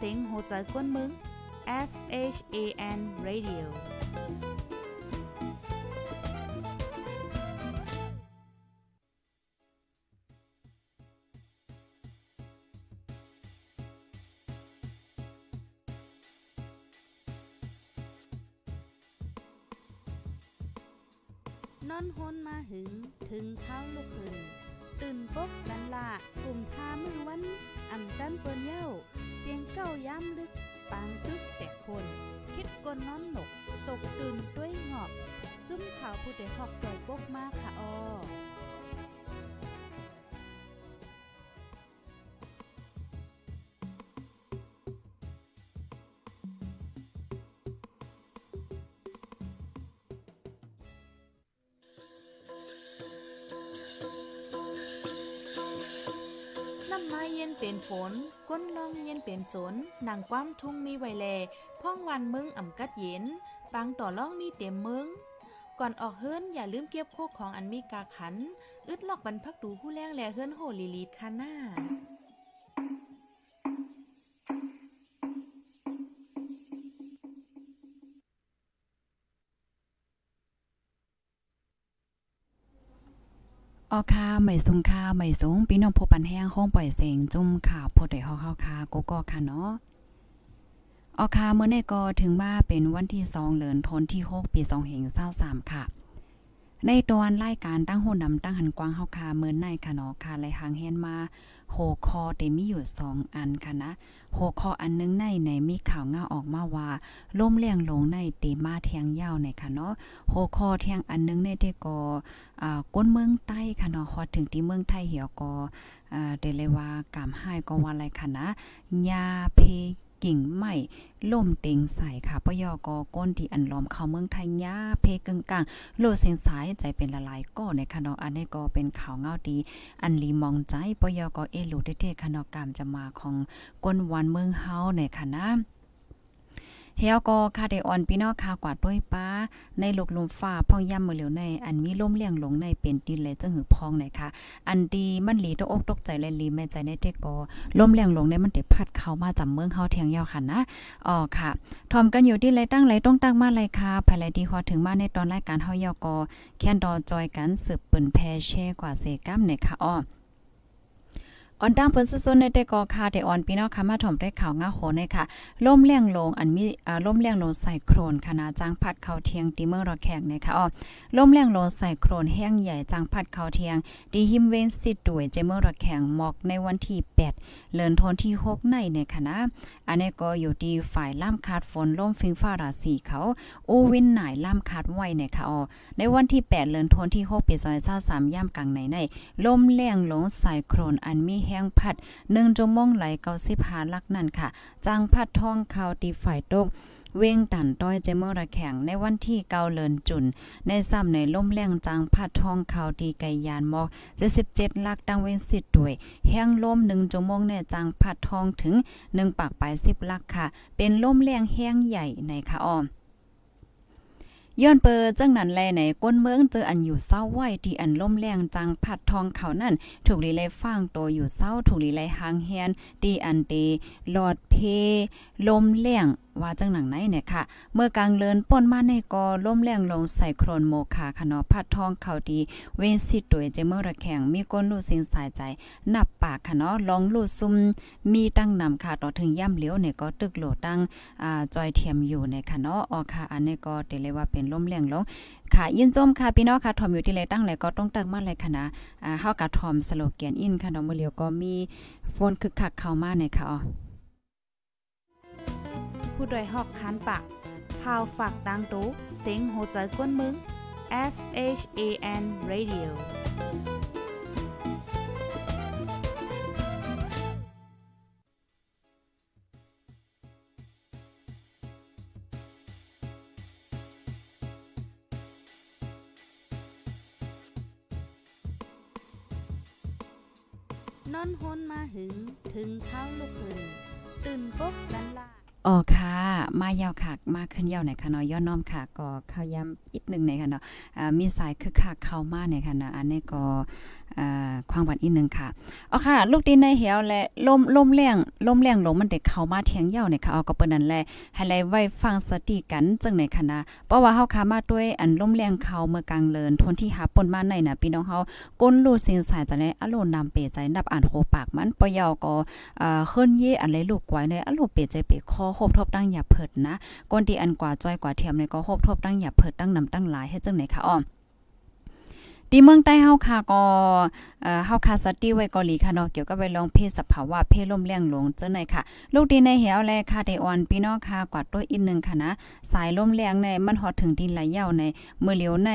tiếng Hồ Chí Quân Mướng S H A e N Radio าเย็นเป็นฝนก้นลองเย็นเป็นสนนางความทุ่งมีไวแล พ่องวันมึงอ่ำกัดเย็นปังต่อล่องมีเต็มมึงก่อนออกเฮิรนอย่าลืมเก็บโคกของอันมีกาขัน อึดลอกบรรพักดูผู้แรงแลเฮิรนโหลีลีดคาน่าออค่ใหม่สูงค่ใหม่สูงพี่น้องผู้ปันแห้งห้องปล่อยเสียงจุ่มข่าวพอดอยเฮาเฮาค่กูก็ค่ะเนาะออค่ะเมื่อในก็ถึงว่าเป็นวันที่สองเดือนทันวาคมปีสองงหเศร้าสามค่ะในตอนรายการตั้งโหนำตั้งหันกวางเฮาคาะเมือนในค่ะเนาะค่ะไหลหางเฮียนมาโหคอเตมีอยู่2อันค่ะนะโหคออันนึงในในมีข่าวง่าออกมาว่าล่มเลี้ยงลงในเตมาเทียงยาวในค่ะเนาะโหคอเทียงอันนึงในที่ก็อ่าก้นเมืองใต้ค่ะเนาะฮอดถึงที่เมืองไทยเหี่ยวก็อ่าเดเลยว่ากามหายก็ว่าอะไรค่ะนะยาเพกิ่งไม้ล่มเต็งใส่ค่ะปยอกอก้นที่อันล้อมเข้าเมืองไทยยาเพกงกลางโลดเสนสายใจเป็นละลายก็ในคะนออันนี้ก็เป็นข่าวเงาดี อันลีมองใจปยอกอเอลูเทเทคะนอกรรมจะมาของก้นวันเมืองเฮาในคณะนะเฮยก็คาเดออนพี่น้องคากว่าด้วยป้าในลูกลมฟ้าพองย่ำมือเหลียวในอันมีลมเลี้ยงหลงในเป็นตินและจะหือพองไหนค่ะ อันดีมันหลีตกอกตกใจและลีแม่ใจในเดกกลลมเลี้ยงหลงในมันเด็พัดเข้ามาจำเมืองเฮาเทียงยาวค่ะนะอ๋อค่ะทอมกันอยู่ที่ไรตั้งไรต้องตั้งมาไรค่ะภายไรดีฮอถึงมาในตอนรายการเฮายาก็แค่นดอจอยกันสืบปืนแพเช่กว่าเสก้มในค่ะอ๋อออนตั้งเพิ่สุดในแต่กอคาแต่อ่อนพี่น้องค่ะมาถ่อมได้ข่าวง่าโหในค่ะล่มเลียงลงอันมีอ่าล่มเลียงลงใส่โครนค่ะนจังพัดเข้าเทียงตีเมืองรอแขกนะคะอ๋อล่มเลียงลงใส่โครนแห้งใหญ่จังพัดเข้าเทียงดีหิมเวนสิตวยเจเมืองรอแขกหมอกในวันที่8เลือนทนที่6ในเนี่ยค่ะนะอันนี้ก็อยู่ที่ฝ่ายล่ามคาดฝนล่มฟิงฟ้าราศีเขาอูวินหนายล่ามคาดไว้เนี่ยค่ะอ๋อในวันที่8เลือนทนที่6ปี2023ย่ามกลางในในล่มเลียงลงใส่โครนอันมีแห้งพัด1ชั่วโมงไหล95ลักนั่นค่ะจังพัดทองข่าวตีฝ่ายตกเว้งตันต้อยเจเมอระแข็งในวันที่เกาเลินจุนในซ้ำในล่มแรงจางพัดทองขาวดีไกยานมอกเจสิบเจ็ดลักดังเว้นสิทธิ์ด้วยแห้งล่มหนึ่งจมงในจางพัดทองถึงหนึ่งปากปลายสิบลักค่ะ เป็นล่มแรงแห้งใหญ่ในค่ะอ้อมย้อนเปิดจังนั้นแลในก้นเมืองเจออันอยู่เศร้าไหวที่อันล่มแรงจังผัดทองเขานั่นถูกลีไลฟางโตอยู่เศร้าถูกลีไลหางเฮียนที่อันเตหลอดเพ ลมแรงว่าจังหนังไหนเนี่ยค่ะ เมื่อกลางเลินป่นมาในกอล่มแรงลงใส่โครนโมคาค่ะเนาะพัดทองเขาดี เวนสิตวยเจเมอระแข็งมีก้นลูดสิงสายใจ นับปากค่ะเนาะ ลองลูดซุ่มมีตั้งนำค่ะต่อถึงย่ำเลี้ยวเนี่ยก็ตึกโหลตั้งอ่าจอยเทียมอยู่ในค่ะเนาะ ออค่ะอันนี้ก็เตเลยว่าเป็นล่มแรงลงค่ะยินจมค่ะพี่น้องค่ะทอมอยู่ที่ไรตั้งไรก็ต้องตั้งมาไยค่ะนะอ่าเฮากะทอมสโลแกนอินค่ะน้องมือเลียวก็มีโฟนคึกคักเข้ามาในค่ะอ๋อผู้ดยหอกคันปากพาวฝากดังตู้เซ็งโหใจกวนมึง S H A N Radio นอนฮนมาหึง ถึงเท้าลูกหึงตื่นปุ๊บลันลาอ๋อค่ะ มายาวค่ะมาขึ้นยาวไหนค่ะเนาะย้อนน้อมค่ะ ก็เข้าย้ำอีกหนึ่งหนค่ะเนาะมีสายคือค่ะเข้ามาหนค่ะนาะอันนี้ก็อความหวานอีกนึงค่ะ เอาค่ะ ลูกดินในเหี่ยวและลมลมแรงลมแรงลงมันเด็กเข้ามาเทียงเย่าเนี่ยค่ะ เอาก็เปิ้นนั่นแหละให้ไลไว้ฟังสติกันจังไหนคณะเพราะว่าเฮาค้ามาด้วยอันลมแรงเข้าเมื่อกลางเลินทนที่หาปนมาในน่ะพี่น้องเฮาก้นลูเสียงสายจังได๋อโลนำเปใจนับอ่านโหปากมันปอยาก็อ่าเฮือนเยอันไลลูกกวยในอโลเปใจเปคอโหบทบตั้งอย่าเพิดนะก้นที่อันกว่าจ้อยกว่าเทียมในก็โหบทบตั้งอย่าเพิดตั้งนำตั้งหลายให้จังไหนค่ะอ้อตีเมืองใต้เฮาคาก็เอ่ฮาคาสติไว้เกาหลีค่ะเนาะ เกี่ยวกับไปลองเพศสภาวะเพศลมแรงหลงเจ้าไหนค่ะลูกดีในเหวแลค่ะไดออนพี่น้องค่ะกว่าตัวอีกหนึ่งค่ะนะ สายลมแรงในมันหอดถึงดินไหลเยาใน เมื่อเหลียวใน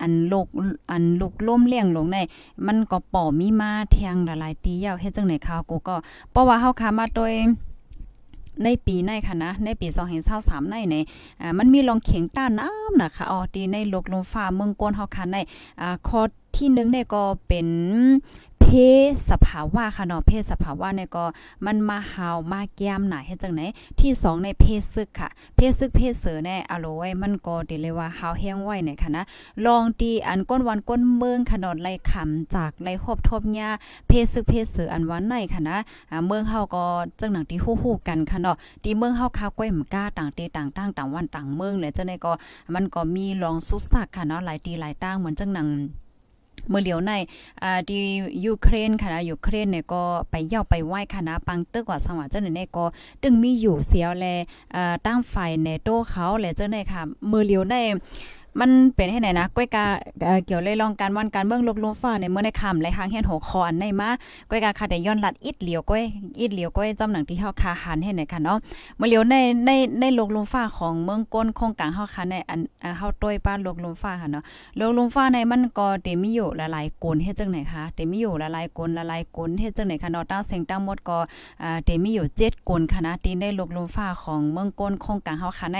อันลูกอันลูกลมแรงหลงใน มันก็ป่อมีมาแทงหลายๆตีเยาวเฮ็ดจังไหนค่ะกูก็เพราะว่าเฮาคามาตัวเองในปี ในค่ะนะใน ปี2023ในเนอ่ามันมีลองเข็ง ต้านน้ำนะคะอ๋อดีในโลกลมฟ้าเมืองกวนเฮาค่ะในอ่าคอที่1ี่ยก็ เป็นเพศสภาวะค่ะเนาะเพศสภาวะเนี่ยก็มันมาหาวมาแก้มหนาเฮ็ดจังไหนที่2ในเพศซึกค่ะ เพศซึกเพศเสือแน่อโลไว้มันก็ยวเลยว่าหาวแห้งไว้เนี่ยค่ะนะลองตีอันก้นวันก้นเมืองขนดไล่ขำจากไล่หบทบหญ้าเพศซึกเพศเสืออันวันไหนค่ะนะเมืองเฮาก็จังหนังที่ฮู้้กันค่ะเนาะที่เมืองเฮาคาก้อยมก้าต่างตีต่างตั้งต่างวันต่างเมืองเลยจังไหนก็มันก็มีลองสุสักค่ะเนาะหลายตีหลายตั้งเหมือนจังหนังเมื่อเหลียวในอ่าที่ยูเครนค่ะนะยูเครนเนี่ยก็ไปเย่าไปไหว้ค่ะนะปังเตอร์กว่าสว่์เจ้าเนี่ยก็ตึงมีอยู่เสียวแลอ่าตั้งฝ่ายเนโตเขาและเจ้าเน่ค่ะเมื่อเหลียวในมันเป็นให้ไหนนะก้อยกาเกี่ยวเลยลองการวันการเบื้องลกลุมฟ้าในเมื่อในคำไรทางเห็งหัวคอนในมาก้อยกาค่ะแต่ย้อนลัดอิดเหลียวก้อยอิดเหลียวก้อยจมหนังที่เฮาคาหันให้ไหนค่ะเนาะเมื่อเหลียวในในในลกลุมฟ้าของเมืองก้นโครงกลางเฮาค่ะในอันเฮาต้วยป้านลกลุมฟ้าค่ะเนาะลกลุมฟ้าในมันก็เตมอยู่หลายๆกนเฮ็ดจังไหนคะเตมอยู่หลายๆกลหลายๆกนเฮ็ดจังไหนค่ะเนาะตั้งเสียงตั้งหมดก็เตมอยู่7กนคณะตีใน้ลกลุมฟ้าของเมืองก้นโครงกลางเฮาค่ะใน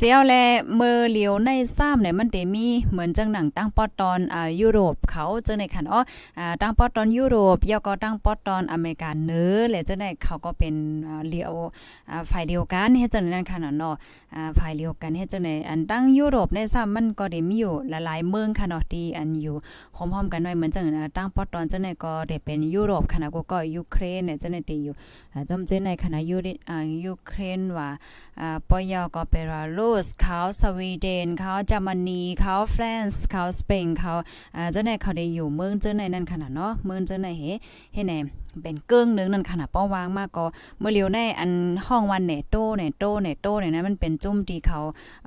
เสียวแลเมอเหลียวในซ้ำเนี่ยมันเดมีเหมือนจังหนังตั้งปอตอนอ่ายุโรปเขาจังในขันอ๋ออ่าตั้งปอตอนยุโรปยอก็ตั้งปอตอนอเมริกาเนื้อและจังในเขาก็เป็นเหลียวอ่าฝ่ายเดียวกันเฮ็ดจังนั้นคัะเนาะอ่าฝ่ายเดียวกันเฮ็ดจังในอันตั้งยุโรปในซ้ำมันก็เดมีอยู่หลายๆเมืองคัะเนาะที่อันอยู่หอมๆกันหน่อยเหมือนจังตั้งปอตอนจังในก็ได้เป็นยุโรปค่ะนก็ก็ยูเครนเนี่ยจังในตีอยู่จอมเจในคณะยูอ่ายูเครนว่าอ่าปอยอก็เปราโลสเขาสวีเดนเขาเยอรมนีเขาฝรั่งเขาสเปนเขาอ่าเจ้าไหนเขาได้อยู่เมืองเจ้าไหนนั่นขนาดเนาะเมืองเจ้าไหนเฮเฮ้ไหนเป็นเกื้องนึงนั่นขนาดป้อวางมากก็เมื่อเลียวในอันห้องวันเนโต้เนโต้เนโต้เนี่ยนะมันเป็นจุ่มดีเขา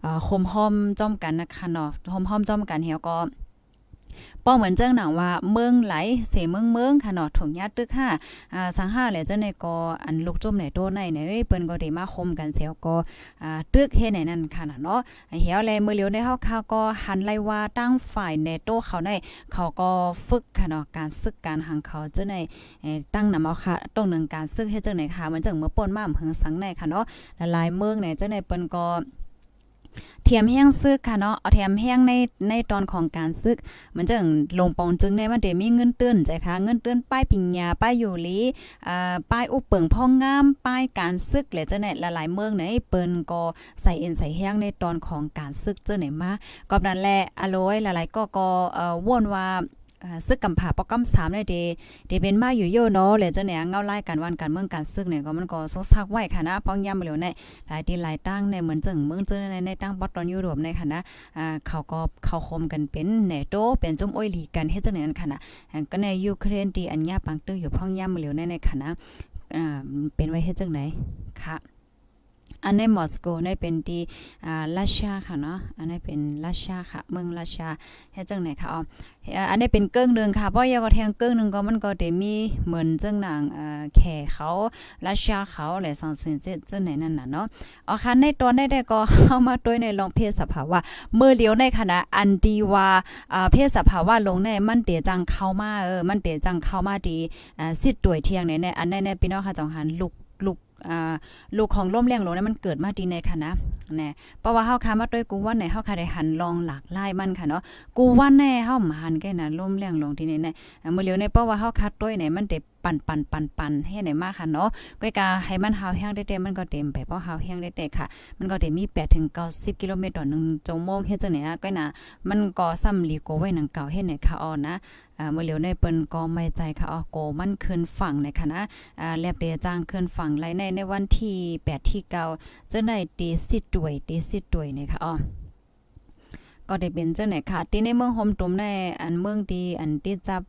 อ่คมห้อมจ้อมกันนะคะเนาะคมห้อมจ้อมกันเฮาก็ป้อเหมือนเจ้าหนังว่าเมืองไหลเสเมืองเมืองขนาดถุงยาตึกค่ะอ่าสังหาเหละเจ้าในกออัน ลูกจมใหนโตในในเปิ้นก็ได้มา คมกันเสียวก็อ่าตึกเฮในนั่นค่ะเนาะเหี่ยวแลมื้อเหลียวในเฮาข่าวก็หันไลว่าตั้งฝ่ายในโตเขาในเขาก็ฝึกค่ะเนาะการศึกการหังเขาเจ้าในตั้งนำเอาค่ะต้องนึงการศึกเฮ็ดจ้าในค่ะมือนจังเมื่อป่นมาเหมืองสังในค่ะเนาะหลายเมืองในเจ้าในเปิ้นก็เทียมแห้งซึกค่ะเนาะเอาเทียมแห้งในในตอนของการซึก มันจะลงปองจึงในมันเดมีเงินเตือนใจค่ะเงินเตือนป้ายปิญญาป้ายอยู่ลีอ่าป้ายอุปเปิงพ่องงามป้ายการซึกและจะไหนหลายๆเมืองไหน เปิ้นก็ใส่เอ็นใส่แห้งในตอนของการซึกเจอไหนมากบนั้นแหละอร่อยหลายๆก็ก็เอ่อว่นว่าซึกกำผาปอกกำสามเลยเดเดเป็นมาอยู่โยเนาะเลยเจ้าเนี่ยเงาไล่การวันการเมืองการซึกเนี่ย ก็มันก็ซกซักไว้ค่ะนะพ้องย่ำเหลียวในหลายที่หลายตั้งในเหมือนจึงเมืองเจ้าในในตั้งปอตอนยุโรปในค่ะนะอ่าเขาก็เขาคมกันเป็นแหนโตเป็นจมอ้อยหลีกันเฮ็ดจังนั้นค่ะนะก็ในยูเครนดีอันยาปังตึ้งอยู่พ้องย่ำเหลียวในในค่ะนะอ่าเป็นไว้เฮ็ดจังไหนค่ะอันในมอสโกีนเป็นที่อ่าเซียค่ะเนาะอันนี้เป็นรัสเซียค่ะเมืองรัสเซียเฮ็ดจังไหนค่ะอ๋ออันนี้เป็นเกิ้งหนึ่งค่ะเพราะยาก็แทงเกิ้งหนึ่งก็มันก็เดวมีเหมือนจังหนังอ่าแข่เขาลซชาเขาแหละสังสินเจ็ดจ้าไหนนั่นน่ะเนาะอ๋อค่ะในตอนได้ได้ก็เข้ามาด้วยในลองเพศสภาวะเมื่อเลียวในคณะอันดีว่าอ่าเพศสภาวะลงในมันเตียจังเข้ามาเออมันเตียจังเข้ามาดีอ่าสิทธิ์ตวยเที่ยงในในอันในในพี่น้องค่ะจังหันลูกลูกของล่มเลี้ยงหลงนั้นมันเกิดมาดีในค่ะนะเน่เพราะว่าเฮาคามาด้วยกูว่าหนเฮาคาได้หัน ลองหลากหลาย มัน ค่ะ เนาะ กูว่าแน่เฮามาหันแก่นะล่มเลี้ยงหลงที่่เน่เมื่อเร็วในเพราะว่าเฮาคัดด้วยไหนมันได้ปันปันปันปันให้ไหนมากค่ะเนาะก้อยกาให้มันหาวแห้งได้เต็ม มันก็เต็มไปเพราะหาวแห้งได้เต็มค่ะ มันก็เต็มมีแปดถึงเก้าสิบกิโลเมตรต่อ1นึ่งจมงเฮ็ดจังไหนอ่ะก้อยนะมันก็ซ้ำลีโกไว้หนังเก่าเฮ็ดไหนค่ะออนะ เมื่อเหลียวในเปิ้นก็ไม่ใจค่ะอ๋อโกมันคืนฝั่งในคณะแลบเดจ้างคืนฝั่งไลในในวันที่8ที่เกาจะได้ตีสิ้วยตีสิ้วยเนี่ยค่ะอ๋อ ก็ได้เป็นเจ้าไหนค่ะที่ในเมืองโฮมตุมในอันเมืองดีอันที่จับ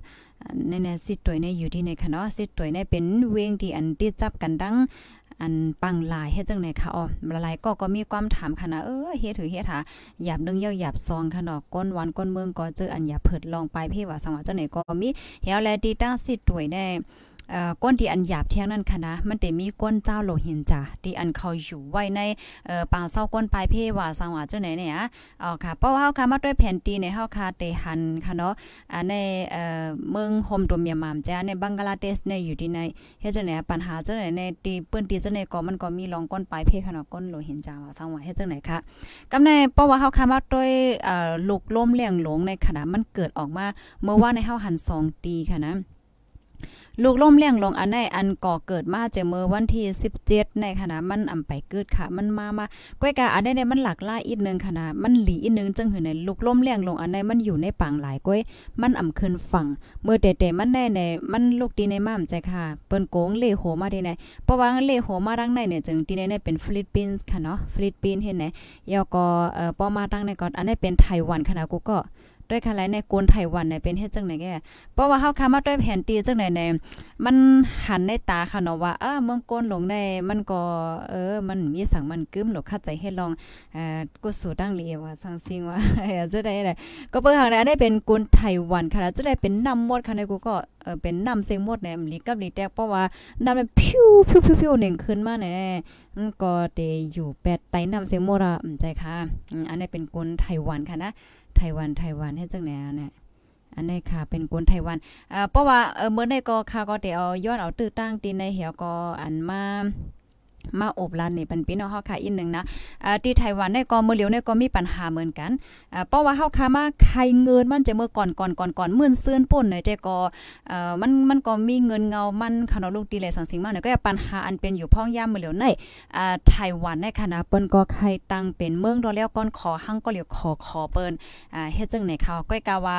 ในในสิตวยในอยู่ที่ในคณะสิตวยในเป็นเวงที่อันตีดจับกันดังอันปังลายเฮ็ดจังไหนคะอ๋อละลายก็ก็มีความถามคณะเออเฮ็ดถือเฮ็ดหาหยาบนึงเยาหยาบซองคะเนาะก้นวันก้นเมืองก็เจออันหยาบเผิดลองไปเพ่ว่าสังว่าจังไหนก็มีเฮาแลตีตั้งสิตวยได้ก้นที่อันหยาบเที่ยงนั่นค่ะนะมันเตมีก้นเจ้าโลหินจ้ะที่อันเขาอยู่ไว้ในป่าเศร้าก้นปลายเพว่าสังหวะเจ้าไหนเนี่ยอ๋อค่ะเพราะว่าเฮาค่ะมาด้วยแผ่นตีในเฮาค่ะเตหันค่ะเนาะในเมืองโฮมตัวเมียมามจ้ะในบังกลาเทศในอยู่ที่ในเฮ็ดจังไหนปัญหาเจ้าไหนในตีเปื้นตีเจ้าไหนก็มันก็มีรองก้นปลายเพค่ะเนาะก้นโลหินจ้าว่าสังหวะเฮ็ดจังไหนค่ะกำในเพราะว่าเฮาค่ะมาด้วยลูกล้มเลี้ยงหลงในขณะมันเกิดออกมาเมื่อว่าในเฮาหัน2ตีค่ะนะลูกล่มเลี้ยงลงอันไหนอันก่อเกิดมาเจอเมื่อวันที่17ในขณะมันอำไปเกิดค่ะ มันมามาก้อยกาอันได้มันหลากหลายอีกนึงขณะมันหลีอีกนึงจังหือในลูกล่มเลี้ยงลงอันไหนมันอยู่ในปางหลายก้อยมันอำขึ้นฝั่งเมื่อแต่ๆมันแน่ในมันลูกดีในม่ามใจค่ะ เปิ้นโกงเลโหมาได้ในเพราะว่าเลโหมาดังในเนี่ยจึงดีในในเป็นฟิลิปปินส์ค่ะเนาะฟิลิปปินส์เห็นไหนยอก็เอ่อป้อมาตั้งในก่อนอันนห้เป็นไต้หวันขณะกูก็ด้วยค่ะหลในกวนไตยวันเนี่ยเป็นเฮ็ดจังไหนแกเพราะว่าเฮาค้ามาด้วยแผนตีจังไหนในมันหันในตาค่ะเนาะว่าเออเมืองโกนหลงในมันก็ เออ มันมีสังมันกึ้มหลอกเข้าใจให้ลองเอ่อกูสู่ดังเลยว่าสังซิงว่าจะได้ได้ก็เปิ้หางได้เป็นกวนไตยวันค่ะจะได้เป็นนำหมดค่ะในกูก็เออเป็นนำเสียงหมดในอนีริกาลีแตกเพราะว่านำมันพิวพิวพิวพิวหนึ่งขึ้นมาแนมันก็เตอยู่แปดไต้นำเสียงหมดอ่ะใจค่ะอันนี้เป็นกุนไต้หวันค่ะนะไต้หวัน ไต้หวัน ให้จังแนวเนี่ยอันนี้ค่ะ เป็นกวนไต้หวันอ่เพราะ ว่าเออเมื่อในก็ค่ะก็เดี๋ยวย้อน เอาตื้อตั้งตีใน เหี่ยว ก็ อันมามาอบลานนี่เป็นพี่น้องเฮาค่ะอีกนึงนะอ่ที่ไต้หวันได้ก็มื่อเหลียวได้ก็มีปัญหาเหมือนกันอ่เพราะว่าเฮาค่ะมาใครเงินมันจะเมื่อก่อนก่อนก่อนก่อนมื่นซื่นป่นเนียแต่ก็เอ่อมันมันก็มีเงินเงา มันขนาลูกดีเลยสังสิงมาเนี่ยก็ปัญหาอันเป็นอยู่พ้องย่ามมื่อเหลียวในอ่ไต้หวันในคณะเปิ้นก็ใครตั้งเป็นเมืองดอแล้วก่อนขอหังก็เหลียวขอขอเปิ้นอ่าเฮ็ดจังไนเขาก้อยกาว่า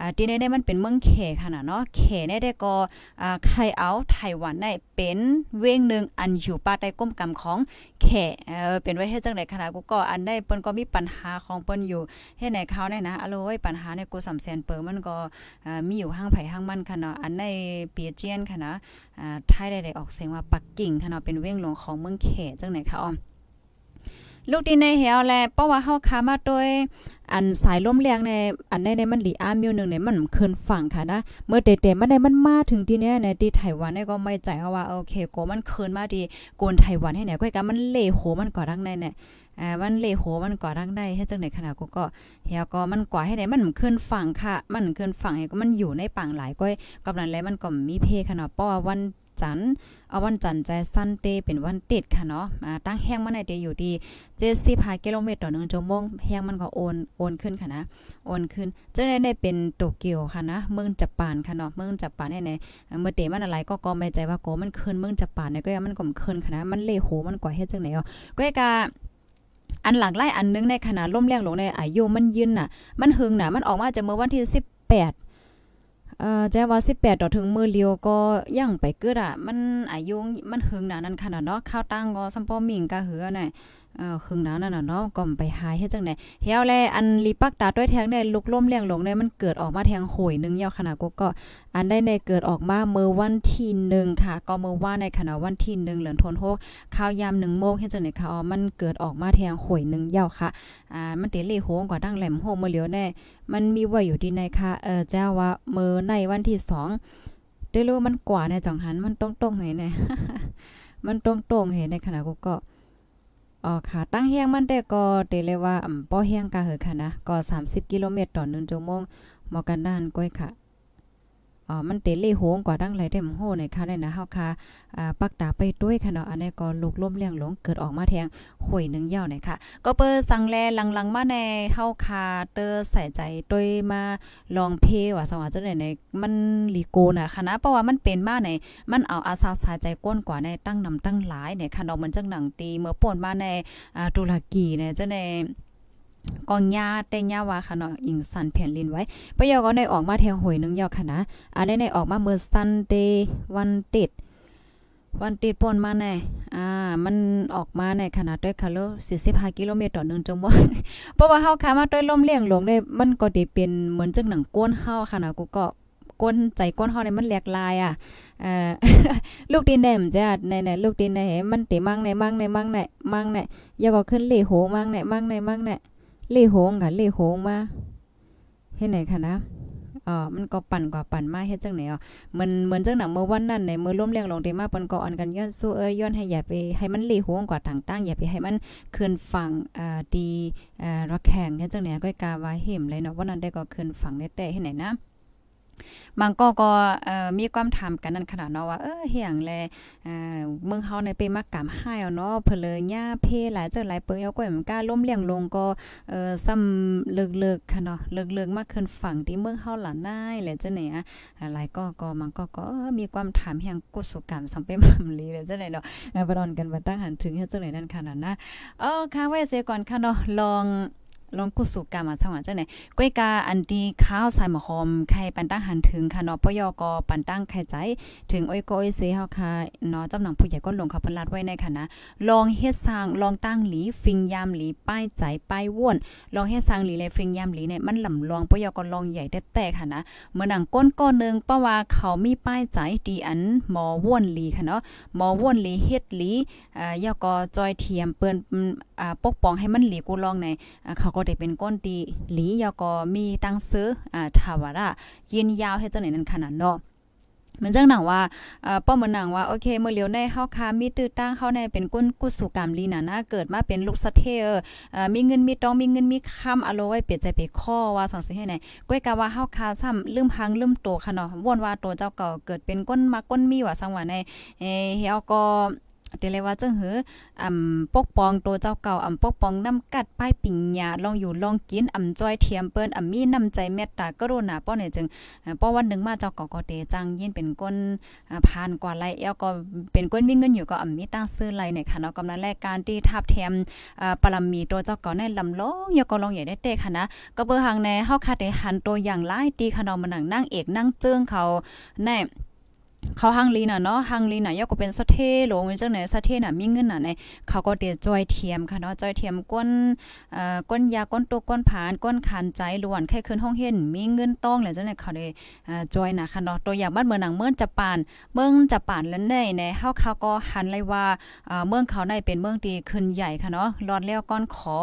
อ่าที่ได้มันเป็นเมืองเขค่ะเนาะเขได้ได้ก็อ่าใครเอาไต้หวันได้เป็นเวงนึงอันอยู่ปาได้กก้มกำของแขเออเป็น ไว้เฮ็ดจังได๋ขนาดกูก็อันได้เปิ้น ก็มีปัญหาของเปิ้นอยู่เฮ็ดไหนเขาได้นะอโล้ปัญหาในกูสำแสนเปิ้มันก็มีอยู่ห้างไผห้าง มันค่ะเนาะ อันในเปียเจียนค่ะนะอ่าไทยได้ออกเสียงว่าปักกิ่งค่ะเนาเป็นเว้งหลวง ของเมืองแขจังไหนคะอ้อลูกทีนในเหี่ยวแลเพราะว่าเฮาคามาโดยอันสายลมแรงในอันในในมันหลีอามิวหนึ่งในมันขคืนฝั่งค่ะนะ เมื่อเตะๆมันในมันมาถึงที่เนี้ยในที่ไต้หวันเนี่ยก็ไม่ใจว่าโอเคโกมันขคืนมาดี โกนไต้หวันให้เนี่ยก็กันมันเล่โหมันก่อรังในเนี่ยอ่ามันเล่โหมันก่อรังได้ให้จังไหนขนาดกูก็เฮียก็มันก่าให้ได้มันขคืนฝั่งค่ะ มันขคืนฝั่งก็มันอยู่ในปังหลายก้อยกำลังแล้วมันก็มีเพคขนาดเพาะป่าวันจันทร์เอาวันจันทร์ใจสั้นเตเป็นวันติดค่ะ เนาะมาตั้งแห้งมันในเตอยู่ดีเจ็ดสิบห้ากิโลเมตรต่อหนึ่งชั่วโมงแห้งมันก็ โอนโอนขึ้น ค่ะนะโอนขึ้น จะ ได้ ได้เป็นโตเกียวค่ะ นะเมืองจับปานค่ะเนาะเมืองจับปานเนี่ยเมื่อเตมันอะไรก็ก็ไม่ใจว่าโกมันคืนเมืองจับปานเนี่ยก็ยังมันก่มคืนค่ะนะมันเล่โหมันกว่าเฮ็ดจังไหนอ๋อก็ไอ้กาอันหลักไล่อันนึงในขณะล่มแรงลงในอายุมันยืนน่ะ มันหึงน่ะมันออกมาจากเมื่อวันที่สิบแปดเออจ้ว่า18ต่อถึงมือเลียวก็ยังไปเกิดอ่ะ มันอายุมันหึงหนานั้นขนาดเนาะข้าวตั้งก็ซัมปอมิงก็เหือหน่อยเออครึ่งนลนั่นน่ะเนาะก่อมไปหายเฮ็ดจังได๋เฮาแลอันลีปักตาด้วยแทงได้ลุกล่มเลี้ยงหลงได้มันเกิดออกมาแทงโหยนึงยาวขนาดก็ก็ อันได้ในเกิดออกมาเมื่อวันที่1ค่ะ ก็เมื่อว่าในขณะวันที่1เหลือนทน6ข้าวยาม1โมงเฮ็ดจังได๋ค่ะมันเกิดออกมาแทงโหยนึงยาวค่ะอ่ามันเตเลโหงกว่าตั้งแหลมโหมเมื่อเหลียวแน่มันมีไว้อยู่ที่ในค่ะเออเจ้าว่าเมื่อในวันที่2ได้รู้มันกว่าในจังหันมันตรงๆให้แน่มันตรงๆให้ในขณะก็ก็อ๋อค่ะตั้งเฮียงมันแต่ก็เตเลยว่าอ่ำป้อเฮียงกะเหอค่ะนะ ก็ 30 กิโลเมตร ต่อ1ชั่วโมงหมอกันด้านก้อยค่ะมันเตเล่โหงกว่าดังไรเต็มโหในค่ะใน้นะเฮาค่ะาปักตาไปด้วย ค่ะ เนาะอันนี้ก็ ลูกล้มเลี้ยงหลงเกิดออกมาแทงห่วยหนึ่งยาวหนยค่ะ ก็เปิดสั่งแลหลัง ๆ มาในเฮาค่ะเตอใส่ใจต้วย มา ลองเพว่าสว่าจังได๋ใน มันลีโกนะค่ะนะเพราะว่ามันเป็นมาใน มันเอาอาซาสาใจก้นกว่าในตั้งนำตั้งหลายเนี่ยค่ะเนาะมันจังหนังตีเมื่อป่นมาในตุรกีเนี่ยจังไกองยาแต่ยาวาค่ะเนาะ อิงสันแผ่นลินไว้ ประโยคก็ในออกมาเทวหวยนึงยอค่ะนะอ่าได้ในออกมาเมื่อซันเดย์วันติด วันติดปนมาแน่อ่า มันออกมาในขนาดด้วยค่ะแล้ว45กิโลเมตรต่อหนึ่งจังหวะเพราะว่าเฮาคามาด้วยลมเลี้ยงลงได้ มันก็ได้เป็นเหมือนจังหนังก้นเฮาค่ะนะ กูก็ก้นใจก้นห่อเนี่ยมันแหลกลายอ่ะ เอ่อ ลูกดินแหนมจ้ะไหนลูกดินในเหนมันติมั่งในมั่งในมั่งในมั่งในยังก็ขึ้นเหลโห มั่งในมั่งในมั่งในเล่หงค่ะเล่หงมาเฮ็ดไหนคะนะอ๋อมันก็ปั่นกว่าปั่นมาเฮ็ดจังไหนอ๋อมันเหมือนจังหนังเมื่อวันนั้นในเมื่อร่วมเลี้ยงลงเดมาปนก็อ่อนกันย้อนสู้เอ้ยย้อนให้อย่าไปให้มันเลโหงกว่าต่างๆอย่าไปให้มันคืนฝั่งอ่าดีอ่าระแขงเฮ็ดจังไหนก็กาว่าเห็มเลยเนาะวันนั้นได้ก็คืนฝั่งได้แต่เฮ็ดไหนนะบางก็ก็มีความถามกันนั่นขนาดเนาะว่าเออเฮียงแลเมืองเฮาในเปมักกามห้าเนาะเพลอย่าเพหลายเจอหลายเปิ้ยก็เหมือนกล้าล้มเลี่ยงลงก็เออซ้ำเลิกๆค่ะเนาะเลิกๆมากขึ้นฝั่งที่เมืองเฮาหลานายแหละจะไหนอ่ะหลายก็ก็มันก็ก็มีความถามเฮียงกุศลกรรมสำเปมำลีแล้ะจะไหนเนาะบ่ดอนกันบ่ตั้งหันถึงเฮาจังไหนนั่นขนาดนะ เออค่ะไว้เสียก่อนค่ะเนาะลองลองกุสุการมอ่ะสังหวะจ้าไหนก้วยกาอันดีข้าวใส่หมอหอมไข่ปันตั้งหันถึงค่ะนอะปยกปันตั้งไข่ใจถึงโอ้ยก้อยเสียเฮาค่ะนอจำหนังผู้ใหญ่ก็ลงเขาพลัดไว้ในค่ะนะลองเฮ็ดสร้างลองตั้งหลีฟิงยามหลีป้ายใจป้ายว่นลองเฮ็ดสร้างหลีเลยฟิงยามหลีเนี่ยมันลำลองปยกลองใหญ่แตกค่ะนะเมื่อหนังก้นก้อนนึงเพราะว่าเขามีป้ายใจดีอันหมอว่นหลีค่ะเนาะหมอว่นหลีเฮ็ดหลีอ่ายกอจอยเทียมเปิ้นอ่าปกป้องให้มันหลีกูลองในเขาก็ได้เป็นก้นตีหลียก็มีตั้งซื้ออ่าทาวระยินยาวให้เจ้าไหนนั้นขนาดเนาะเหมือนเจ้าหนังว่าเอ่อป้อมมันหนังว่าโอเคเมื่อเลียวในเฮาคามีตื้อตั้งเฮาในเป็นก้นกุศุกรรมลีน่ะนะเกิดมาเป็นลูกสะเทเอ่อมีเงินมีตองมีเงินมีคำอโลไว้เปลี่ยนใจไปข้อว่าสังสิให้ไหนก้อยกะว่าเฮาคาซ้ำลืมพังลืมโตค่ะเนาะว่นว่าโตเจ้าเก่าเกิดเป็นก้นมาก้นมีว่าสังว่าในเฮาก็เตเลยว่าจังหืออ่าปกป้องตัวเจ้าเก่าอ่าปกป้องน้ำกัดป้ายปิงยาลองอยู่ลองกินอ่าจ้อยเทียมเปิ้นอ่ามีน้ำใจเมตตากรุณาป้อเนี่ยจึงป้อวันหนึ่งมาเจ้าเก่าก็เตจัง ยิ่งเป็นก้นผ่านกว่าไรเอวก็เป็นก้นวิ่งเงินอยู่ก็อ่ามีตั้งซื้อไรเนี่ยค่ะเนาะกำลังแรกการที่ทับเทียมปรมีตัวเจ้าเก่าในลำลองยก็ลองใหญ่ได้เตค่ะนะก็เบอร์หางในเฮาค่ะได้หันตัวอย่างไราตีค่ะเนามันนั่งนางเอกนั่งเจิงเขาแน่เขาฮังลีน่ะเนาะฮังลีน่ะยกก็เป็นสะเทหลงจังไหนสะเทน่ะมีเงินน่ะในเขาก็เตียจอยเทียมค่ะเนาะจอยเทียมก้นเอ่อก้นยาก้นตกก้นผานก้นคันใจล้วนแค่ขึ้นห้องเฮ็นมีเงินต้องแล้วจังไหนเขาได้เอ่อจอยน่ะค่ะเนาะตัวอย่างบ้านเมืองหนังเมืองจัปาน เมืองจัปานแล้วได้ในเฮาเขาก็หันเลยว่าเอ่อเมืองเขาได้เป็นเมืองดีขึ้นใหญ่ค่ะเนาะรอดแล้วก้อนขอ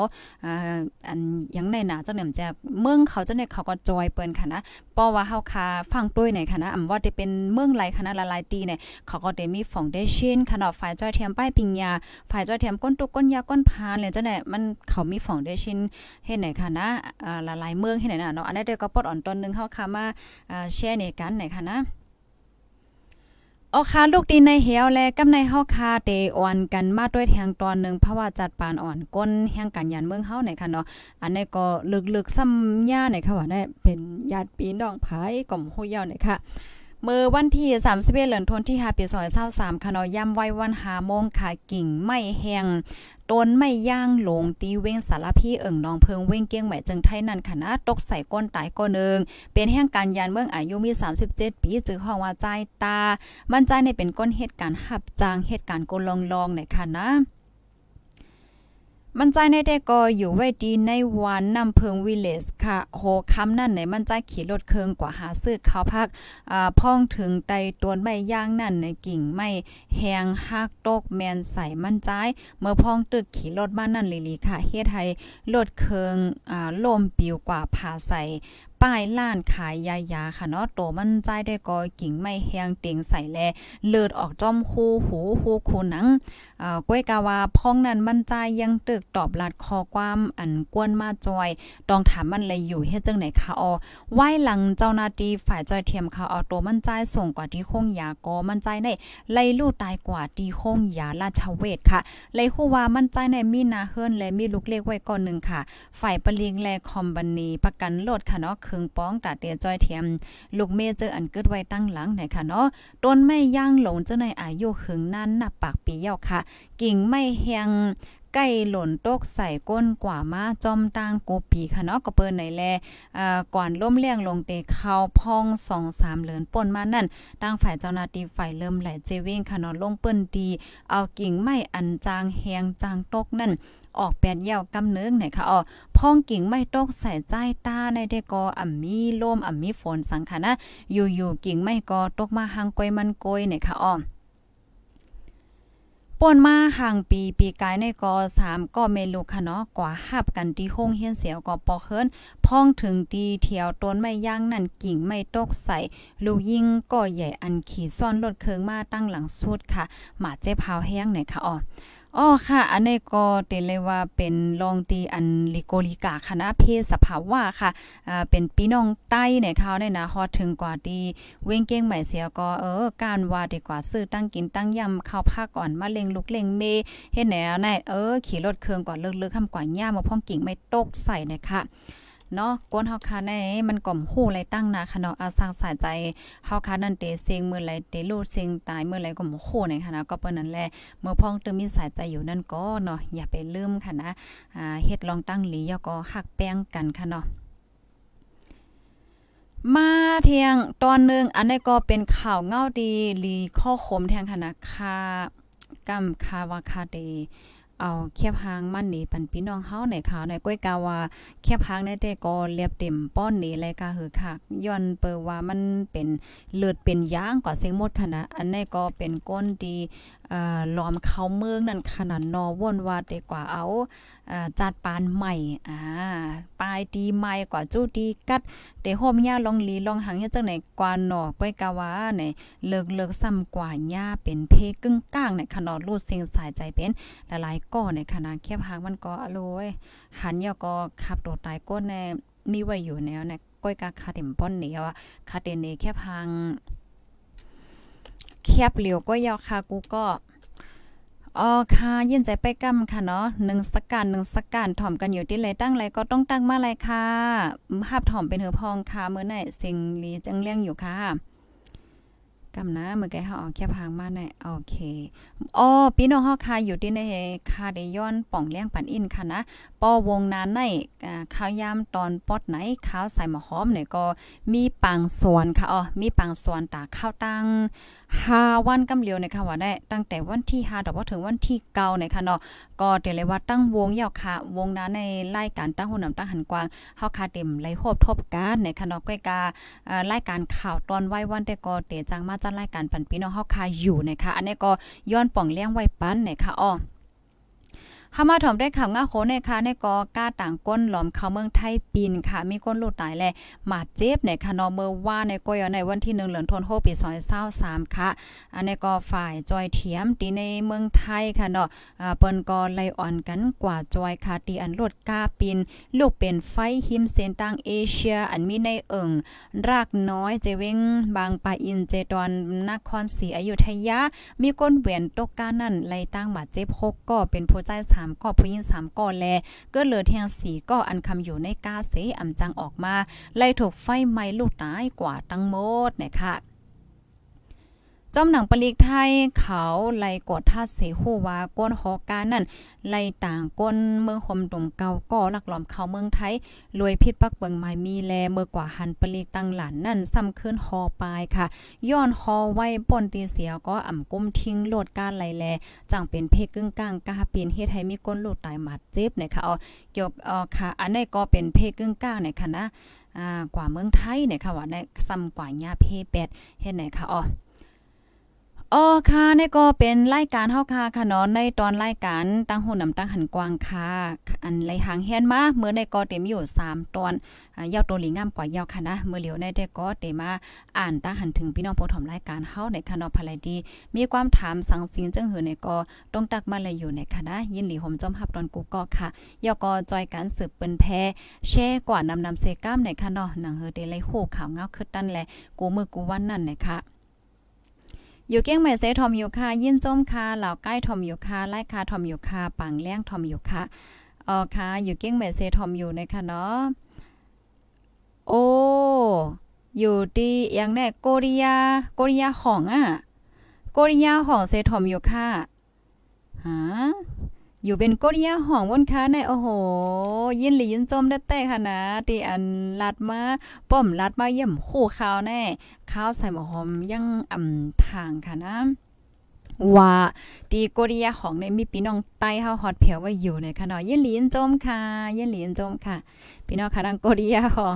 เอ่ออันยังในหนาจังเหนมจะเมืองเขาจังไหนเขาก็จอยเปิ้นค่ะนะเพราะว่าเฮาคาฟังตุ้ยใหนค่ะนะอำว่าจะเป็นเมืองไหลค่ะนะาละลายตีเนี่ยเขาก็เดมีฟองเดชินขนาดฝ่ายจ้อยเทียมป้ายปิงยาฝ่ายจ้อยเทียมก้นตุกก้นยาก้นพานเลยเจ้าเนี่ยมันเขามีฟองเดชินเห็นไหนคะนะละลายเมืองเห็นไหนนะเนาะอันนี้เดี๋ยวก็ปดอ่อนตนนึงเขาค่ะมาแชร์ในกันไหนคะนะออคาลูกดีในเหียวและกำในเฮาคาเตอ่อนกันมาด้วยแทงตอนนึ่งเพราะว่าจัดปานอ่อนก้นแห่งกันยันเมืองเฮาไหนค่ะเนาะ อันนี้ก็ลึกๆซ้ำย่าไหนค่ะว่าได้เป็นญาติปีน้องภายก่อมโหยาวไหนค่ะเมื่อวันที่ 31เดือนธันวาคมปี2023คณะนย่ำไว้วันหาโมงค่ะกิ่งไม่แห้งต้นไม่ย่าง หลงตีเว้งสารพี่เอิ่งนอง เพิง เว้งเกี้ยงแหม่จึงไทยนั่นคณะตกใส่ ก้นตายก้นหนึ่งเป็นแห่งการยาน เมือง อายุมี 37 ปีจื้อห้องว่าใจตา มัน ใจในเป็นก้นเหตุการณ์หับจางเหตุการณ์โกลองลองในคณะมันใจในแต่ก็อยู่ไว้ดีในวันนำเพิงวิเลสค่ะโหคำนั่นไหนมันใจขี่รถเคืองกว่าหาซื้อข้าวพักอ่าพ่องถึงไตตวนใบย่างนั่นในกิ่งไม่แหงฮักตกแมนใส่มันใจ เมื่อพ่องตึกขี่รถมานั่นลีลีค่ะเฮ็ดให้รถเคืองอ่าล่มปิวกว่าผ่าใส่ป้ายล้านขายยายาค่ะเนาะโตมันใจได้กอกิ่งไม่แหงเตียงใส่แล เลิดออกจ้อมคู่หูคูคูหนังก้วยกาวาพ้องนั้นมั่นใจยังตึกตอบลัดคอความอันกวนมาจอยตองถามมันเลยอยู่เฮ็ดจังไหนคะออไหว้หลังเจ้าหน้าที่ฝ่ายจอยเทียมค่ะออาตัวมั่นใจส่งกว่าที่คงยาก็มั่นใจในไล่ลูกตายกว่าที่คงยาราชเวทค่ะ เลยคู่ว่ามั่นใจในมีนาเฮิน และมีลูกเล็กไว้ก่อนหนึ่งค่ะ ฝ่ายปะเลียงแลคอมบันีประกันโลดค่ะเนาะคึงป้องตาเตียจอยเทียม ลูกเมเจออันเกิดไว้ตั้งหลังไหนค่ะเนาะต้นแม่ย่างหลงเจ้าในอายุหึงนั้นนับปากปีเยาค่ะกิ่งไม่เฮียงใกล้หล่นตกใส่ก้นกว่ามาจอมตางกูปีค่ะเนาะก็เปิ้นไหนแลอ่าก่อนล้มเลี้ยงลงเตเข้าพอง 2-3เหลือนป่นมานั่นตางฝ่ายเจ้าหน้าที่ฝ่ายเริ่มแหลเจวิ่งค่ะเนาะลงเปิ้นดีเอากิ่งไม้อันจางเฮียงจางตกนั่น ออกแปดเยาวกำเนิงไหนคะอ๋อพ่องกิ่งไม่ตกใส่ใจตาในเดกออ่ำมีลมอ่ำมีฝนสังขานะ อยู่ๆกิ่งไม่กอตกมาหางกวยมันกวยไหนคะอ๋อป่นมาห่างปีปีกายในกอสามก็เมลูกค่ะเนาะกว่าหับกันที่ห้องเฮียนเสียวก็ปอกเฮินพ้องถึงตีเถียวต้นไม่ย่างนั่นกิ่งไม่ตกใส่ลูกยิงก็ใหญ่อันขี่ซ่อนรถเคืองมาตั้งหลังสุดค่ะ หมาเจ็บเผาแห้งไหนค่ะอ๋ออ๋อค่ะ อันนี้ ก็เตเลยว่าเป็นลองตีอันลิโกลิกาคณะเพศสภาวะค่ะ อ่าเป็นพี่น้องใต้เนี่ยเขาเนี่ยนะฮอดถึงกว่า ดีเว้งเก้ง ใหม่เสียก็เออการว่าดีกว่าซื้อตั้งกินตั้งยำข้าวผ้าก่อนมาเลงลุกเลงเมเฮ็ดแนวี่นเออขี่รถเครื่องก่อนเลิกๆคำกว่าย่ามาพ่องกิ่งไม่ตกใส่นะคะเนาะกวนเฮาคาในมันก่อมหู้ไรตั้งนาค่ะเนาะอาสร้างสาใจเฮาคานั่นเตเซงมือไรเตโลดเซิงตายมือไรก่อมหู้ในค่ะนะก็เปิ้นนั่นแหละเมื่อพ้องเติมมีสายใจอยู่นั่นก็เนาะอย่าไปลืมค่ะนะอ่าเฮ็ดลองตั้งหลียอก็หักแป้งกันค่ะเนาะมาเทียงตอนหนึ่งอันนี้ก็เป็นข่าวเงาดีลีข้อคมแทงคณะคากรรมคาวาคาเดเอาเคียบหางมันนี่ปันพี่น้องเฮาในข่าวในก้อยกาว่าเคียบหางในแต่ก็เรียบเต็มป้อนนี่เลยก็ะหือค่ะย้อนเปิว่ามันเป็นเลือดเป็นย่างกว่าเสียงหมดคณะะอันนี้ก็เป็นก้นดีลลอมเขาเมืองนั่นขนาดนอว่นว่าเด็กว่าเอาจัดปานใหม่ อ่า ปลายดีใหม่กว่าจู้ดีกัดเด๋ยวโฮมย่าลองลีลอง หังเฮ็ดจังไหนกว่าหนอก้ปยกะว่า ไหน เลิกเลิกซ้ำกว่าหญ้าเป็นเพกึ่งก้างในขนาดรูดเสียงสายใจเป็นหลายๆก้อในขนาดแคบหางมันก็อโลยหันยอก็ขับโดดตายก้นในมีไว้อยู่แนวเนี่ยก้อยกาคาเต็มป้อนเหนียวคาเต็นเนแคบหางแคบเหลียวก็ยาวค่ะกูก็อ๋อค่ะยินใจไปกำค่ะเนาะหนึ่งสักการหนึ่งสักการถ่อมกันอยู่ที่ไรตั้งไรก็ต้องตั้งมาไรค่ะภาพถ่อมเป็นเธอพองค่ะเมื่อไหร่เสิงลีจังเลี้ยงอยู่ค่ะกมนะเมื่อกี้เขาออกแค่พางมาหนโอเคอ๋อพี่น้องเฮาค่ะอยู่ที่ในคาได้ย้อนป่องเลี้ยงปันอินค่ะนะปอวงนานในข้าวยามตอนปอดไหนข้าวใส่หมอหอมเนี่ยก็มีปังสวนค่ะอ๋อมีปังสวนตาข้าวตั้ง5วันกำเลียวในะคะว่าได้ตั้งแต่วันที่5ดอกว่าถึงวันที่9นะคะเนาะก็เดี๋ยวเลยว่าตั้งวงยาวค่ะ วงนั้นในรายการตั้งหุ่นนำตั้งหันกวางเฮาคาเต็มไรลโคบทบการนะคะเนาะก้อยการายการข่าวตอนไว้วันแต่ก็เตจังมาจัดรายการปันพี่น้องเฮาคาอยู่ในะคะอันนี้ก็ย้อนป่องเลี้ยงไว้ปันนะคะอ้อฮามาถ่อมได้ข่าวง่าโคในค่ะในกอกาต่างก้นหลอมเข้าเมืองไทยปีนค่ะมีก้นลูกตายแลหมาเจ็บในค่ะนอเมื่อว่าในกอยในวันที่1เหลือนทนโฮปีาสามค่ะอันนกอฝ่ายจอยเทียมตีในเมืองไทยค่ะเนาะอ่าเปิ้นกอไลอ่อนกันกว่าจอยค่ะตีอันลดก้าปีนลูกเป็นไฟหิมเซนตังเอเชียอันมีในเอิงรากน้อยเจเวงบางปาอินเจดอนนครศรีอยุธยามีก้นเหวียนตกกานั่นไลตั้งหมาเจ็บ6ก็เป็นผู้ใจสามก่อผู้ินสามก่อแล ก็เหลือเทียงีก่ออันคำอยู่ในกาเสอำจังออกมา ไล่ถูกไฟไหม้ลูกตายกว่าทั้งหมดนะคะจอมหนังปลีกไทยเขา ไล่กดท่าเสหูวาก้นหอการนั่น ไล่ต่างก้นเมืองห่มดงเกาก็ลักหลอมเข้าเมืองไทย รวยพิษปักเบิงไม้มี แลเมื่อกว่าหันปลีกตั้งหลานนั่นซ้ำขึ้นหอปลาย ค่ะย้อนหอไว้ป่นตีเสียก็อ่ำก้มทิ้งโลดการไหลแลจังเป็นเพกกึ่งกลางกาเป็นเฮ็ดให้มีก้นโลดตายหมัดเจ็บนะคะเอาเกี่ยวเอ่อค่ะอันนี้ก็เป็นเพกกึ่งกลางเนี่ยค่ะนะอ่ากว่าเมืองไทยเนี่ยค่ะว่าได้ซ้ำกว่าญาเพแปดเฮ็ดไหนค่ะอ๋ออ๋อค่ะนี่ก็เป็นรายการเฮาค่ะค่ะนาะในตอน รายการตั้งหูนำตั้งหันกวางค่ะ อันไรหางเฮียนมาเมื่อในก็เต็มอยู่ 3ตอนยาวตัวหลีงาม กว่า ยาว ค่ะนะเมื่อเหลียว ในได้ก็เต็มาอ่านตั้งหันถึงพี่น้องผู้ถมรายการเฮาในค่ะเนาภายดี มีความถามสังสินจังหือในก็ต้องตักมาเลยอยู่ในค่ะนะยินดีห่มจอมฮับตอนกูก็ค่ะยาก็จอยการสืบเปิ้นแพ้แชร์กว่านำนำเซก้ามในค่ะเนาะหนังเฮอเตเลโหข่าวเงาขึ้นตันแลกูมือกูวันนั่นนะคะอยู่เก้งใหม่เซทอมอยู่ค่ะยินส้มค่ะเหล่าใกล้ทอมอยู่ค่ะไล่ค่ะทอมอยู่ค่ะปังแล้งทอมอยู่ค่ะอ๋อค่ะอยู่เก้งใหม่เซทอมอยู่นะคะเนาะโอ้อยู่ดีอย่างแรกโกริยาโกริยาของอ่ะโกริยาของเซทอมอยู่ค่ะฮะอยู่เป็นก้นยาห่องวนค้าในโอ้โห ยินหลียินจมได้แต่ค่ะนะตีอันลัดมา ป้อมลัดมาเยี่ยมคู่ข่าวแน่ ข้าวใส่หมอหอมยังอ่ำทางค่ะนะว่าดีโกริยาของในมีพี่น้องใต้เฮาฮอดเผวว่าอยู่ในค่ะเนาะ เย็นหลินจมค่ะ เย็นหลินจมค่ะ พี่น้องค่ะทางโกริยาของ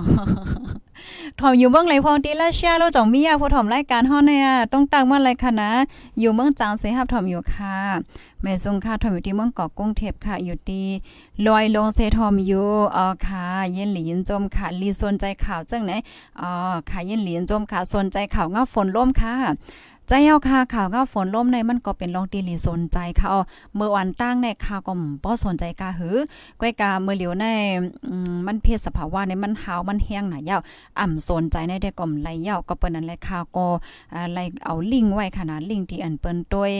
ถอมอยู่เมืองไหลพองตีลาเชียเราจ่องมียาผู้ถอมรายการเฮาเนี่ยต้องตังมาอลไรค่ะนะอยู่เมืองจางเสหับถอมอยู่ค่ะ แม่ทรงค่ะถอมอยู่ที่เมืองเกาะกุ้งเทพค่ะ อยู่ที่ลอยลงเซทอมอยู่อ๋อค่ะ เย็นหลินจมค่ะลีสนใจข่าวจังไหนอ๋อค่ะเย็นหลินจมค่ะสนใจข่าวง้าฝนร่มค่ะใจเฮาค่ะข่าวก็ฝนล่มในมันก็เป็นรองตีหลีสนใจค่ะเอาเมื่อวันตั้งในข่าวก็บ่สนใจกาหือ ก้อยกาเมื่อเหลียวในมันเพศสภาวะในมันหาวมันแห้งหน่ะยาวอ่ำสนใจในได้ก่อมไหลยาวก็เปิ้นนั้นแหละข่าวก็ไรเอาลิงไว้ขนาดลิงที่อันเปิ้นตวย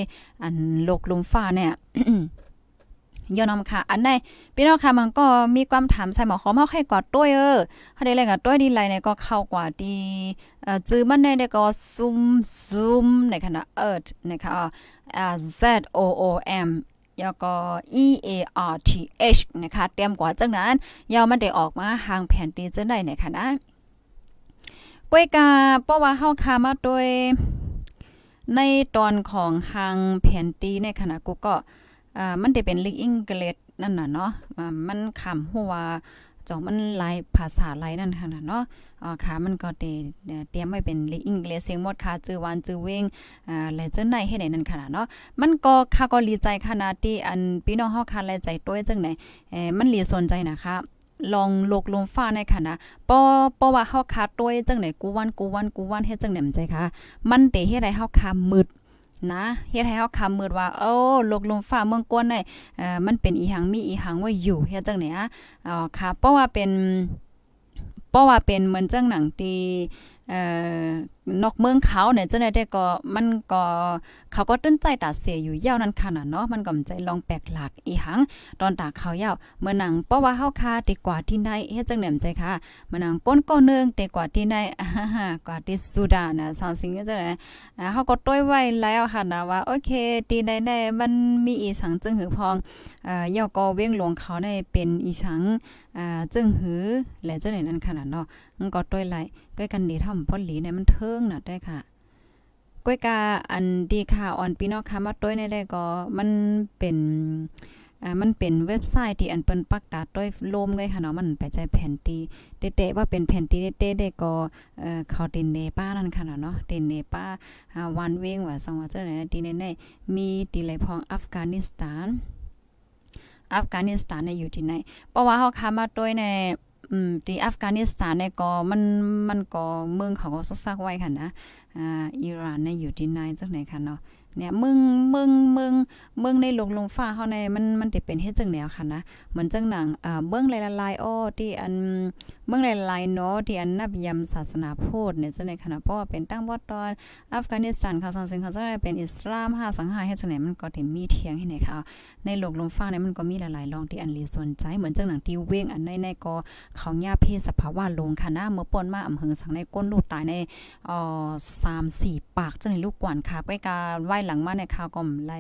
อันโลกลมฟ้าเนี่ยยอนอมค่ะอันในพี่น้องค่ะมันก็มีความถามใส่หมอขอมาให้กอดต้วยเออเขาได้แรงกบต้วยดีไรเนี่ยก็เข้ากว่าดีเอ่อจื้อมันได้ก็ซุมซุมในคณะเอิร์ดนะคะอ่า Z O O M ยอก็ E A R T H นะคะเตรียมกว่าจังนั้นยอมันได้ออกมาห่างแผ่นตีจังได้ในคณะกวยกาเพราะว่าเฮาคามาด้วยในตอนของห่างแผ่นตีในขณะกูก็อ่ามันได้เป็นลิงอิงเกรดนั่นน่ะเนาะ มันขำหัวจองมันหลายภาษาหลายนั่นค่ะเนาะอ่าค่ะมันก็เตเตรียมไว้เป็นลิงอิงเกรดเสียงหมดค่ะจือวานจือเวงอ่าและจังไหนเฮ็ดได้นั่นค่ะเนาะ มันก็ค่ะก็ลีใจขนาดที่อันพี่น้องเฮาค่ะและใจตวยจังไหนเอ่มันลีสนใจนะคะ ลองโลกลมฟ้าในค่ะนะ ปอปอว่าเฮาคาตวยจังไหนกูวันกูวันกูวันเฮ็ดจังไหนมันใจค่ะมันเตเฮ็ดให้เฮาคะมืดนะเฮ็ดให้เฮาคำมืดว่า โอ้ลกลมฟ้าเมืองกวนได้เอ่อ มันเป็นอีหังมีอีหังไว้อยู่เฮ็ดจังไหนอ่ะอ๋อค่ะเพราะว่าเป็น เพราะว่าเป็นเหมือนจังหนังตีนอกเมืองเขาเนี่ยเจ้าหน้าที่ก็มันก็เขาก็ตื้นใจตาเสียอยู่ยาวนั้นค่ะนะเนาะมันก็ใจลองแปลกหลักอีหังตอนตาเขายาวเมื่อหนังเพราะว่าเฮาคาดีกว่าที่หนเฮ็ดจังเหน่มใจค่ะเมื่อหนังก้นก้นึงดีกว่าที่หนฮ่ากว่าที่สุดานะสองสิงห์จังไหนเฮาก็ต้วยไว้แล้วค่ะนะว่าโอเคทีไหนในมันมีอีสังจึงหือพองเอ่อยาวก็เว้งหลวงเขาในเป็นอีสังอ่าจึงหือและจังไหนนั้นขนาดเนาะมันก็ต้อยไหลก้อยกันดีทำพอหลีเนี่ยมันเทิงน่ะได้ค่ะก้อยกาอันดีค่ะอ่อนพี่น้องค่ะมาต้อยในได้ก็มันเป็นอ่ามันเป็นเว็บไซต์ที่อันเปิ้นปักตาต้อยโลมเลยค่ะเนาะมันไปใจแผ่นตีเตะว่าเป็นแผ่นตีเตะได้ก็เอ่อเขาวตนเนป้านั่นค่ะเนาะตินเนป้าวันเว้งว่าสังว่าจังไหนตีเนในมีตีไหลพองอัฟกานิสถานอัฟกานิสถานในอยู่ที่ไหนเพราะว่าเฮาคามาต้อยในอืมที่อัฟกานิสถานเนี่ย ก็มัน มันก็ เมืองเขาก็ซกซักไว้ค่ะนะ อ่า อิหร่านเนี่ยอยู่ที่ไหนจังไหนค่ะเนาะ เนี่ยมึงมึงมึงมึงในลงลงฟ้าเฮาในมัน มันติเป็นเฮ็ดจังแนวค่ะนะ เหมือนจังหนังเอ่อเบิ่งหลายๆอ้อที่อันเมืองหลายเนาะที่อันนับยำศาสนาพุทธเนี่ยจะในขณะเพราะ่อเป็นตั้งวัดตอนอัฟกานิสถานเขาสังเสริมเขาจะเป็นอิสลามห้าสังหารให้สนั้มันก็ถึงมีเทียงให้ไหนค่ะในโลกลมฟ้าเนี่ยมันก็มีหลายๆรองที่อันรีสนใจเหมือนเจ้าหนังทีเว้งอันในในก็เขาหญ้าเพศสภาวะลงค่ะหน้าเมื่อปนมาอำเหิสังในก้นลูกตายในอ่อสามสี่ปากเจ้าในลูกกวนค่ะไปการไหว้หลังมาในข่าวก็ไล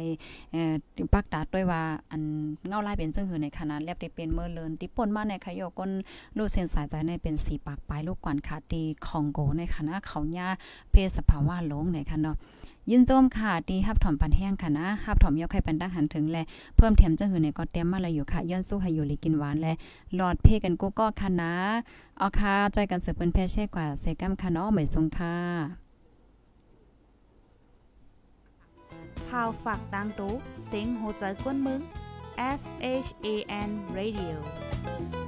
เอ่อปักดาด้วยว่าอันเงาลายเป็นเจ้าหือในคณะแลบได้เป็นเมื่อเลินติปนมาในข่โยก้นลูกเส้นสายในเป็นสีปากปลายลูกก่อนค่ะตีคองโกในคณะเขาญาเพศสภาวะลงในคัะเนาะยินโจมค่ะตีฮับถอม ปันแห้งค่ะนะฮับถอมยกให้ปันดังหันถึงและ เพิ่มเทีมจะหือในก็เตรียมมาเลยอยู่ค่ะย้อนสู้ให้อยู่ลิกินหวานและหลอดเพกันกูก็ค่ะนะเอาค่ะจอยกันสืบเป็นแพ่เช่กว่าเซกัมค่ะเนาะเหมยทรงค่ะพาวฝากดังตู้เซ็งโหใจกวนมึง S H A N Radio